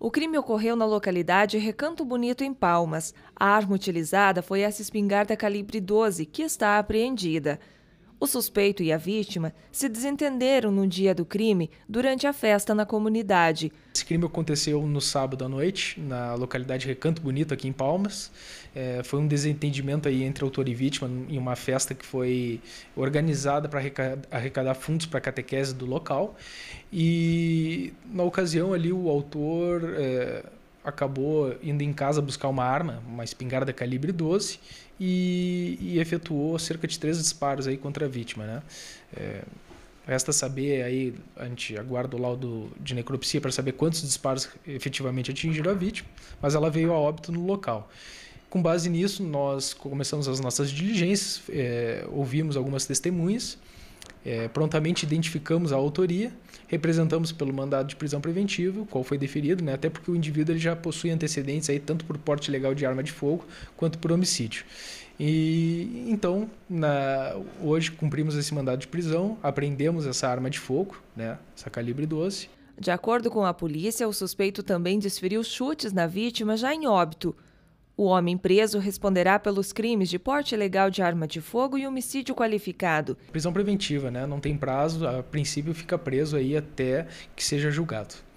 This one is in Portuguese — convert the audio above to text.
O crime ocorreu na localidade Recanto Bonito, em Palmas. A arma utilizada foi essa espingarda calibre 12, que está apreendida. O suspeito e a vítima se desentenderam no dia do crime durante a festa na comunidade. Esse crime aconteceu no sábado à noite, na localidade Recanto Bonito, aqui em Palmas. É, foi um desentendimento aí entre autor e vítima em uma festa que foi organizada para arrecadar, fundos para a catequese do local. E na ocasião ali o autor. É, acabou indo em casa buscar uma arma, uma espingarda calibre 12, e, e efetuou cerca de três disparos aí contra a vítima, né? É, resta saber aí, a gente aguarda o laudo de necropsia para saber quantos disparos efetivamente atingiram a vítima, mas ela veio a óbito no local. Com base nisso, nós começamos as nossas diligências, é, ouvimos algumas testemunhas, é, prontamente identificamos a autoria, representamos pelo mandado de prisão preventiva, qual foi deferido, né? até porque o indivíduo ele já possui antecedentes aí, tanto por porte legal de arma de fogo quanto por homicídio. E então, na, hoje cumprimos esse mandado de prisão, apreendemos essa arma de fogo, né, essa calibre 12. De acordo com a polícia, o suspeito também desferiu chutes na vítima já em óbito. O homem preso responderá pelos crimes de porte ilegal de arma de fogo e homicídio qualificado. Prisão preventiva, né? Não tem prazo, a princípio fica preso aí até que seja julgado.